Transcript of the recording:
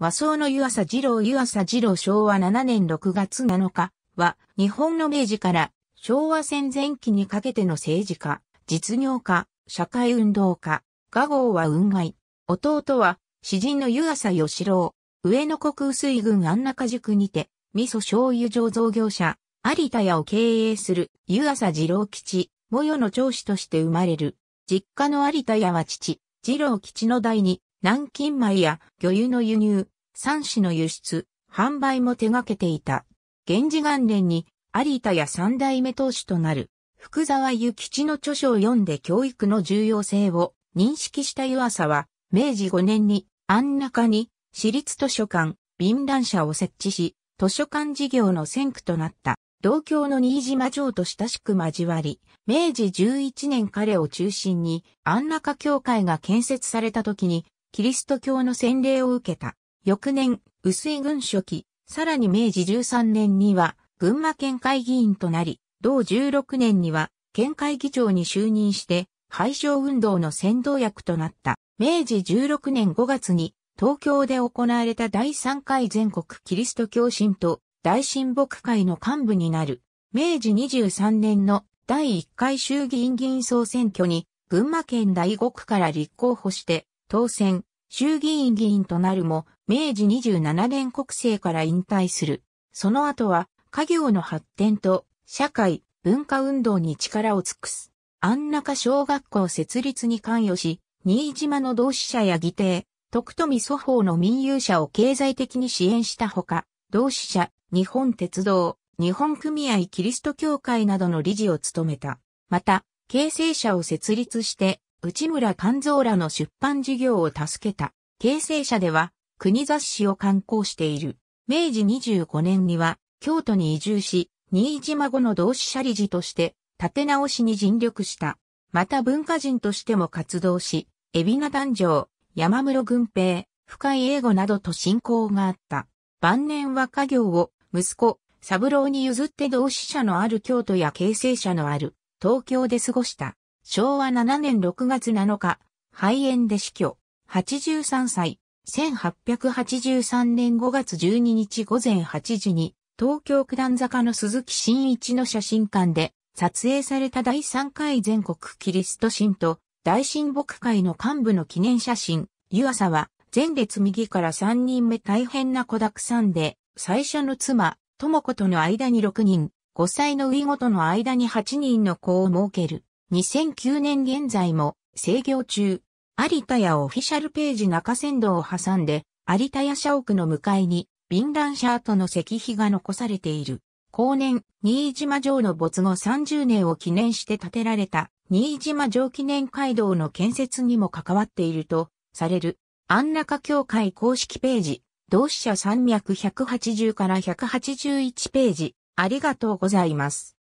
和装の湯浅二郎湯浅二郎昭和7年6月7日は、日本の明治から昭和戦前期にかけての政治家、実業家、社会運動家、画号は運外。弟は、詩人の湯浅義郎、上野国水軍安中宿にて、味噌醤油醸造業者、有田屋を経営する湯浅二郎吉、模様の長子として生まれる。実家の有田屋は父、二郎吉の代に、南京米や魚油の輸入、産紙の輸出、販売も手掛けていた。源氏元年に有田や三代目当主となる福沢諭吉の著書を読んで教育の重要性を認識した湯浅は明治5年に安中に私立図書館、便覧社を設置し、図書館事業の先駆となった。同郷の新島城と親しく交わり、明治11年彼を中心に安中教会が建設された時にキリスト教の洗礼を受けた。翌年、薄井軍書記、さらに明治13年には、群馬県会議員となり、同16年には、県会議長に就任して、廃消運動の先導役となった。明治16年5月に、東京で行われた第3回全国キリスト教神と大神牧会の幹部になる。明治23年の第1回衆議院議員総選挙に、群馬県第5区から立候補して、当選、衆議院議員となるも、明治27年国政から引退する。その後は、家業の発展と、社会、文化運動に力を尽くす。安中小学校設立に関与し、新島の同志社や議定、徳富祖法の民有者を経済的に支援したほか、同志社、日本鉄道、日本組合キリスト教会などの理事を務めた。また、形成者を設立して、内村勘蔵らの出版事業を助けた。形成者では、国雑誌を刊行している。明治25年には、京都に移住し、新島後の同志社理事として、立て直しに尽力した。また文化人としても活動し、海老名誕生、山室軍平、深井英語などと親交があった。晩年は家業を、息子、三郎に譲って同志社のある京都や形成者のある東京で過ごした。昭和7年6月7日、肺炎で死去、83歳、1883年5月12日午前8時に、東京九段坂の鈴木真一の写真館で、撮影された第3回全国キリスト神と、大神牧会の幹部の記念写真、湯浅は、前列右から3人目大変な子沢山で、最初の妻、智子との間に6人、5歳の上ごとの間に8人の子を設ける。2009年現在も制御中、有田屋オフィシャルページ中仙道を挟んで、有田屋社屋の向かいに、ビャ社トの石碑が残されている。後年、新島城の没後30年を記念して建てられた、新島城記念街道の建設にも関わっていると、される、安中協会公式ページ、同志社山脈180から181ページ、ありがとうございます。